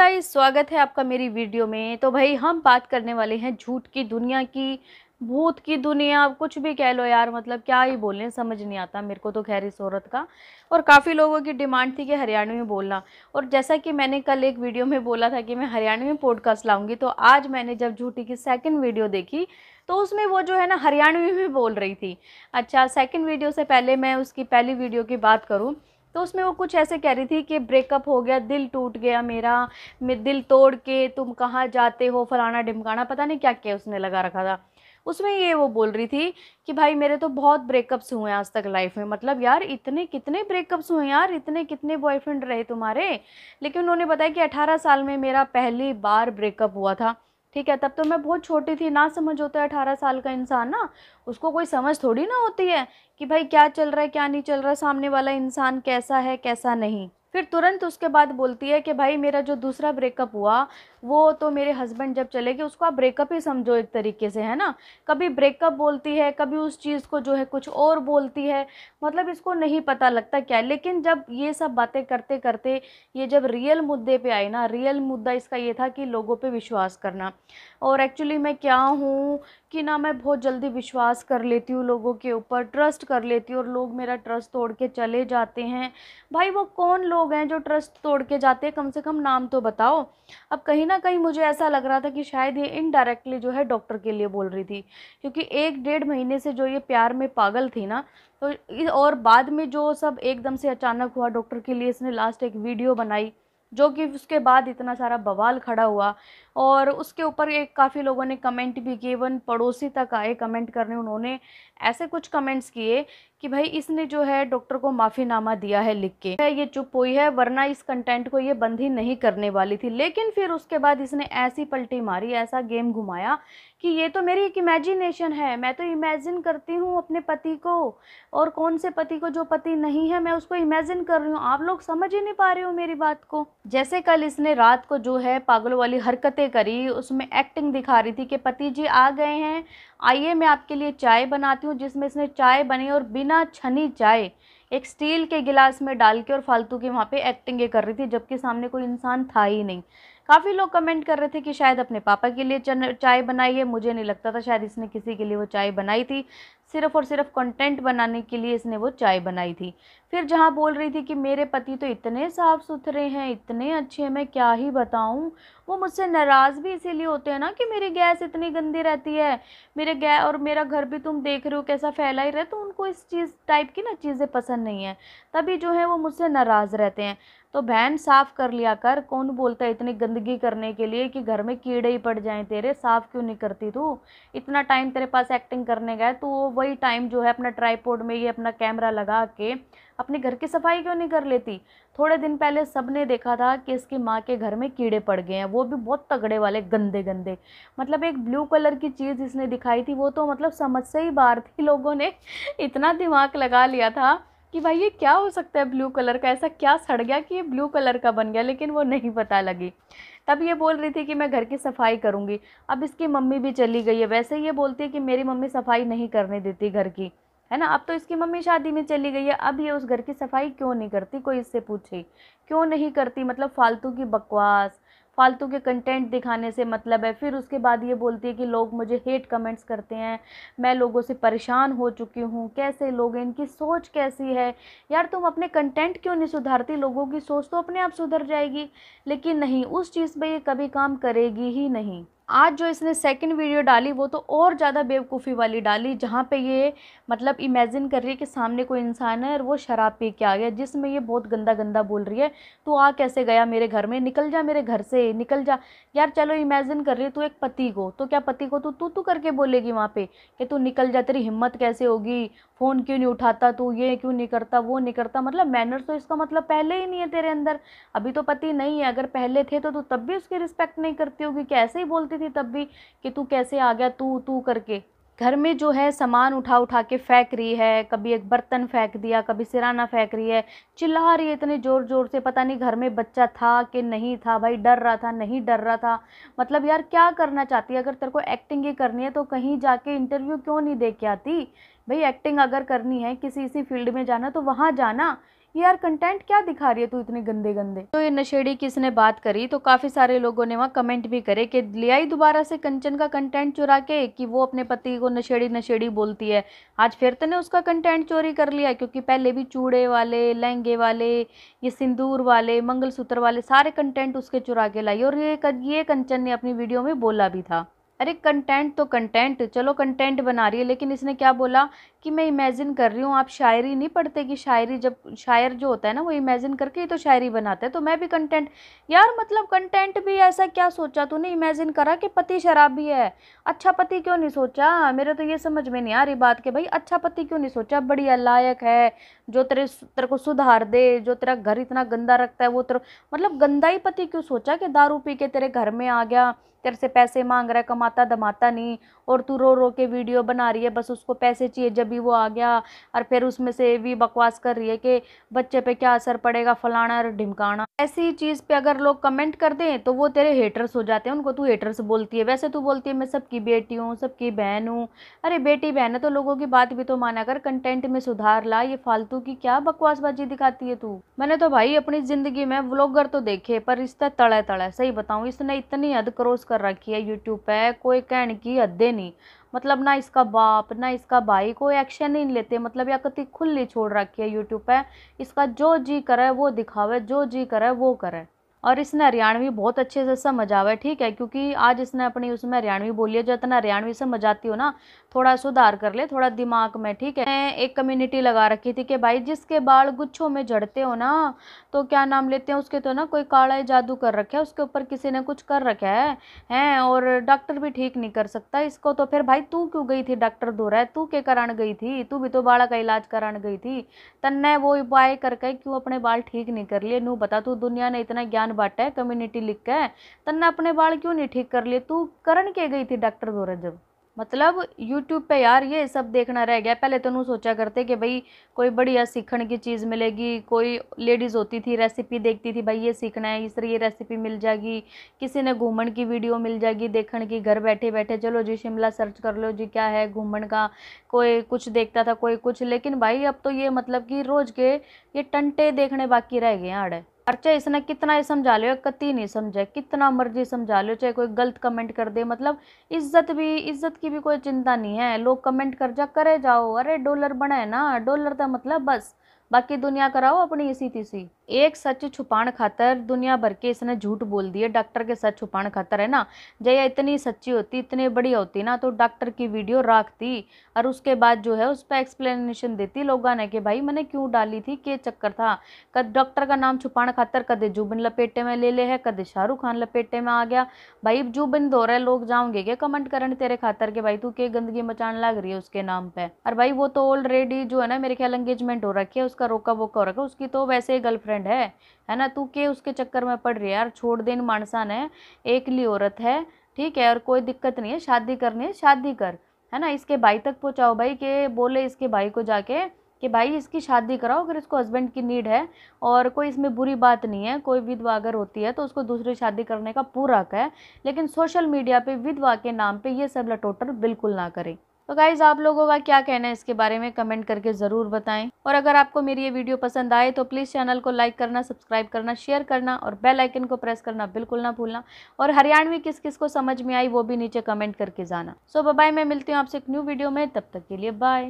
guys स्वागत है आपका मेरी वीडियो में तो भाई हम बात करने वाले हैं झूठ की दुनिया की भूत की दुनिया कुछ भी कह लो यार मतलब क्या ही बोलें समझ नहीं आता मेरे को तो खैर इस औरत का और काफ़ी लोगों की डिमांड थी कि हरियाणवी में बोलना और जैसा कि मैंने कल एक वीडियो में बोला था कि मैं हरियाणवी में पॉडकास्ट लाऊंगी तो आज मैंने जब झूठी की सेकंड वीडियो देखी तो उसमें वो जो है ना हरियाणवी में बोल रही थी अच्छा सेकेंड वीडियो से पहले मैं उसकी पहली वीडियो की बात करूँ तो उसमें वो कुछ ऐसे कह रही थी कि ब्रेकअप हो गया दिल टूट गया मेरा मैं दिल तोड़ के तुम कहाँ जाते हो फलाना ढिमकाना पता नहीं क्या क्या उसने लगा रखा था उसमें ये वो बोल रही थी कि भाई मेरे तो बहुत ब्रेकअप्स हुए हैं आज तक लाइफ में मतलब यार इतने कितने ब्रेकअप्स हुए यार इतने कितने बॉयफ्रेंड रहे तुम्हारे लेकिन उन्होंने बताया कि अठारह साल में मेरा पहली बार ब्रेकअप हुआ था ठीक है तब तो मैं बहुत छोटी थी ना समझ होता है अठारह साल का इंसान ना उसको कोई समझ थोड़ी ना होती है कि भाई क्या चल रहा है क्या नहीं चल रहा है सामने वाला इंसान कैसा है कैसा नहीं फिर तुरंत उसके बाद बोलती है कि भाई मेरा जो दूसरा ब्रेकअप हुआ वो तो मेरे हस्बैंड जब चले गए उसको आप ब्रेकअप ही समझो एक तरीके से है ना कभी ब्रेकअप बोलती है कभी उस चीज़ को जो है कुछ और बोलती है मतलब इसको नहीं पता लगता क्या है लेकिन जब ये सब बातें करते करते ये जब रियल मुद्दे पे आई ना रियल मुद्दा इसका ये था कि लोगों पे विश्वास करना और एक्चुअली मैं क्या हूँ कि ना मैं बहुत जल्दी विश्वास कर लेती हूँ लोगों के ऊपर ट्रस्ट कर लेती हूँ और लोग मेरा ट्रस्ट तोड़ के चले जाते हैं भाई वो कौन लोग हैं जो ट्रस्ट तोड़ के जाते हैं कम से कम नाम तो बताओ अब कहीं ना कहीं मुझे ऐसा लग रहा था कि शायद ये इनडायरेक्टली जो है डॉक्टर के लिए बोल रही थी क्योंकि एक डेढ़ महीने से जो ये प्यार में पागल थी ना तो और बाद में जो सब एकदम से अचानक हुआ डॉक्टर के लिए इसने लास्ट एक वीडियो बनाई जो कि उसके बाद इतना सारा बवाल खड़ा हुआ और उसके ऊपर एक काफ़ी लोगों ने कमेंट भी किए वन पड़ोसी तक आए कमेंट करने उन्होंने ऐसे कुछ कमेंट्स किए कि भाई इसने जो है डॉक्टर को माफ़ीनामा दिया है लिख के ये चुप हुई है वरना इस कंटेंट को ये बंद ही नहीं करने वाली थी लेकिन फिर उसके बाद इसने ऐसी पलटी मारी ऐसा गेम घुमाया कि ये तो मेरी एक इमेजिनेशन है मैं तो इमेजिन करती हूँ अपने पति को और कौन से पति को जो पति नहीं है मैं उसको इमेजिन कर रही हूँ आप लोग समझ ही नहीं पा रहे हो मेरी बात को जैसे कल इसने रात को जो है पागलों वाली हरकतें करी उसमें एक्टिंग दिखा रही थी कि पति जी आ गए हैं आइए मैं आपके लिए चाय बनाती हूँ जिसमें इसने चाय बनी और बिना छनी चाय एक स्टील के गिलास में डाल के और फालतू की वहाँ पे एक्टिंग ये कर रही थी जबकि सामने कोई इंसान था ही नहीं काफ़ी लोग कमेंट कर रहे थे कि शायद अपने पापा के लिए चाय बनाई है मुझे नहीं लगता था शायद इसने किसी के लिए वो चाय बनाई थी सिर्फ और सिर्फ कंटेंट बनाने के लिए इसने वो चाय बनाई थी फिर जहाँ बोल रही थी कि मेरे पति तो इतने साफ़ सुथरे हैं इतने अच्छे हैं मैं क्या ही बताऊँ वो मुझसे नाराज़ भी इसीलिए होते हैं ना कि मेरी गैस इतनी गंदी रहती है मेरे गै और मेरा घर भी तुम देख रहे हो कैसा फैला ही रहे तो उनको इस चीज़ टाइप की ना चीज़ें पसंद नहीं है तभी जो है वो मुझसे नाराज़ रहते हैं तो बहन साफ़ कर लिया कर कौन बोलता है इतनी गंदगी करने के लिए कि घर में कीड़े ही पड़ जाएँ तेरे साफ़ क्यों नहीं करती तू इतना टाइम तेरे पास एक्टिंग करने गए तो वो वही टाइम जो है अपना ट्राईपोर्ड में ये अपना कैमरा लगा के अपने घर की सफाई क्यों नहीं कर लेती थोड़े दिन पहले सब ने देखा था कि इसकी माँ के घर में कीड़े पड़ गए हैं वो भी बहुत तगड़े वाले गंदे गंदे मतलब एक ब्लू कलर की चीज़ इसने दिखाई थी वो तो मतलब समझ से ही बाहर थी लोगों ने इतना दिमाग लगा लिया था कि भाई ये क्या हो सकता है ब्लू कलर का ऐसा क्या सड़ गया कि ये ब्लू कलर का बन गया लेकिन वो नहीं पता लगी तब ये बोल रही थी कि मैं घर की सफाई करूँगी अब इसकी मम्मी भी चली गई है वैसे ये बोलती है कि मेरी मम्मी सफाई नहीं करने देती घर की है ना अब तो इसकी मम्मी शादी में चली गई है अब ये उस घर की सफाई क्यों नहीं करती कोई इससे पूछे क्यों नहीं करती मतलब फालतू की बकवास फालतू के कंटेंट दिखाने से मतलब है फिर उसके बाद ये बोलती है कि लोग मुझे हेट कमेंट्स करते हैं मैं लोगों से परेशान हो चुकी हूँ कैसे लोग इनकी सोच कैसी है यार तुम अपने कंटेंट क्यों नहीं सुधारती लोगों की सोच तो अपने आप सुधर जाएगी लेकिन नहीं उस चीज़ पर ये कभी काम करेगी ही नहीं आज जो इसने सेकंड वीडियो डाली वो तो और ज़्यादा बेवकूफ़ी वाली डाली जहाँ पे ये मतलब इमेजिन कर रही है कि सामने कोई इंसान है और वो शराब पी के आ गया जिसमें ये बहुत गंदा गंदा बोल रही है तू आ कैसे गया मेरे घर में निकल जा मेरे घर से निकल जा यार चलो इमेजिन कर रही है तू एक पति को तो क्या पति को तू तू तू करके बोलेगी वहाँ पर कि तू निकल जा तेरी हिम्मत कैसे होगी फ़ोन क्यों नहीं उठाता तू ये क्यों नहीं करता वो नहीं करता मतलब मैनर्स तो इसका मतलब पहले ही नहीं है तेरे अंदर अभी तो पति नहीं है अगर पहले थे तो तू तब भी उसकी रिस्पेक्ट नहीं करती होगी कैसे ही बोलती थी तब भी कि तू कैसे आ गया तू तू करके घर में जो है सामान उठा उठा के फेंक रही है कभी एक बर्तन फेंक दिया कभी सिराना फेंक रही है चिल्ला रही है इतने ज़ोर ज़ोर से पता नहीं घर में बच्चा था कि नहीं था भाई डर रहा था नहीं डर रहा था मतलब यार क्या करना चाहती है अगर तेरे को एक्टिंग ही करनी है तो कहीं जाके इंटरव्यू क्यों नहीं दे के आती भाई एक्टिंग अगर करनी है किसी इसी फील्ड में जाना तो वहाँ जाना यार कंटेंट क्या दिखा रही है तू इतने गंदे गंदे तो ये नशेड़ी किसने बात करी तो काफ़ी सारे लोगों ने वहाँ कमेंट भी करे कि लिया ही दोबारा से कंचन का कंटेंट चुरा के कि वो अपने पति को नशेड़ी नशेड़ी बोलती है आज फिर तो ने उसका कंटेंट चोरी कर लिया क्योंकि पहले भी चूड़े वाले लहंगे वाले ये सिंदूर वाले मंगलसूत्र वाले सारे कंटेंट उसके चुरा के लाई और ये ये कंचन ने अपनी वीडियो में बोला भी था अरे कंटेंट तो कंटेंट चलो कंटेंट बना रही है लेकिन इसने क्या बोला कि मैं इमेजिन कर रही हूँ आप शायरी नहीं पढ़ते कि शायरी जब शायर जो होता है ना वो इमेजिन करके ही तो शायरी बनाता है तो मैं भी कंटेंट यार मतलब कंटेंट भी ऐसा क्या सोचा तूने इमेजिन करा कि पति शराबी है अच्छा पति क्यों नहीं सोचा मेरे तो ये समझ में नहीं आ रही बात कि भाई अच्छा पति क्यों नहीं सोचा बढ़िया लायक है जो तेरे तेरे को सुधार दे जो तेरा घर इतना गंदा रखता है वो तेरा मतलब गंदा ही पति क्यों सोचा कि दारू पी के तेरे घर में आ गया तेरे से पैसे मांग रहा है कमा माता दमाता नहीं और तू रो रो के वीडियो बना रही है बस उसको पैसे चाहिए जब भी वो आ गया और फिर उसमें से भी बकवास कर रही है कि बच्चे पे क्या असर पड़ेगा फलाना और ढिमकाना ऐसी चीज़ पे अगर लोग कमेंट कर दें तो वो तेरे हेटर्स हो जाते हैं उनको तू हेटर्स बोलती है वैसे तू बोलती है मैं सबकी बेटी हूँ सबकी बहन हूँ अरे बेटी बहन है तो लोगों की बात भी तो माना कर कंटेंट में सुधार ला ये फालतू की क्या बकवासबाजी दिखाती है तू मैंने तो भाई अपनी ज़िंदगी में व्लॉगर तो देखे पर रिश्ता तड़ा तड़ा सही बताऊँ इसने इतनी हद क्रॉस कर रखी है यूट्यूब पर कोई कहने की हदे नहीं मतलब ना इसका बाप ना इसका भाई कोई एक्शन नहीं लेते मतलब या कति खुली छोड़ रखी है यूट्यूब पे इसका जो जी करे वो दिखावे जो जी करे वो करे और इसने हरियाणवी बहुत अच्छे से समझ आवा ठीक है क्योंकि आज इसने अपनी उसमें हरियाणवी बोली है जो इतना हरियाणवी समझ आती हो ना थोड़ा सुधार कर ले थोड़ा दिमाग में ठीक है मैं एक कम्युनिटी लगा रखी थी कि भाई जिसके बाल गुच्छों में झड़ते हो ना तो क्या नाम लेते हैं उसके तो ना कोई काला जादू कर रखा है उसके ऊपर किसी ने कुछ कर रखा है हैं और डॉक्टर भी ठीक नहीं कर सकता इसको तो फिर भाई तू क्यों गई थी डॉक्टर धो रहा है तू के करान गई थी तू भी तो बाड़ा का इलाज करान गई थी तन्ने वो उपाय करके क्यों अपने बाल ठीक नहीं कर लिए नू बता तू दुनिया ने इतना ज्ञान बांटा है कम्युनिटी लिख के तन्ने अपने बाल क्यों नहीं ठीक कर लिए तू करण के गई थी डॉक्टर धो जब मतलब यूट्यूब पे यार ये सब देखना रह गया पहले तो सोचा करते कि भाई कोई बढ़िया सीखने की चीज़ मिलेगी कोई लेडीज़ होती थी रेसिपी देखती थी भाई ये सीखना है इस तरह ये रेसिपी मिल जाएगी किसी ने घूमन की वीडियो मिल जाएगी देखने की घर बैठे बैठे चलो जी शिमला सर्च कर लो जी क्या है घूमन का कोई कुछ देखता था कोई कुछ लेकिन भाई अब तो ये मतलब कि रोज़ के ये टंटे देखने बाकी रह गए आड़े अर्चा इसने कितना ही समझा लो कति नहीं समझे कितना मर्जी समझा लो चाहे कोई गलत कमेंट कर दे मतलब इज्जत भी इज्जत की भी कोई चिंता नहीं है लोग कमेंट कर जा करे जाओ अरे डॉलर बने ना डॉलर का मतलब बस बाकी दुनिया कराओ अपनी इसी तीसी एक सच छुपाण खातर दुनिया भर के इसने झूठ बोल दिए डॉक्टर के सच छुपाण खातर है ना जया इतनी सच्ची होती इतनी बड़ी होती ना तो डॉक्टर की वीडियो रखती और उसके बाद जो है उस पर एक्सप्लेनेशन देती लोगों ने कि भाई मैंने क्यों डाली थी के चक्कर था कद डॉक्टर का नाम छुपाण खातर कदे जुबिन लपेटे में ले ले है कदे शाहरुख खान लपेटे में आ गया भाई जुबिन दो रहे लोग जाऊंगे क्या कमेंट करें तेरे खातर के भाई तू के गंदगी मचाने लग रही है उसके नाम पर और भाई वो तो ऑलरेडी जो है ना मेरे ख्याल एंगेजमेंट हो रखी है उसका रोका वोका हो रखा है उसकी तो वैसे ही गर्लफ्रेंड हस्बैंड है है ना तू के उसके चक्कर में पड़ रही है यार छोड़ दे इन मानसा ने एकली औरत है ठीक है और कोई दिक्कत नहीं है शादी करनी है शादी कर है ना इसके भाई तक पहुँचाओ भाई के बोले इसके भाई को जाके कि भाई इसकी शादी कराओ अगर इसको हस्बैंड की नीड है और कोई इसमें बुरी बात नहीं है कोई विधवा अगर होती है तो उसको दूसरी शादी करने का पूरा हक है लेकिन सोशल मीडिया पे विधवा के नाम पे ये सब लटोटर बिल्कुल ना करें तो गाइज़ आप लोगों का क्या कहना है इसके बारे में कमेंट करके ज़रूर बताएं और अगर आपको मेरी ये वीडियो पसंद आए तो प्लीज़ चैनल को लाइक करना सब्सक्राइब करना शेयर करना और बेल आइकन को प्रेस करना बिल्कुल ना भूलना और हरियाणवी किस किस को समझ में आई वो भी नीचे कमेंट करके जाना सो so, बाय मैं मिलती हूँ आपसे एक न्यू वीडियो में तब तक के लिए बाय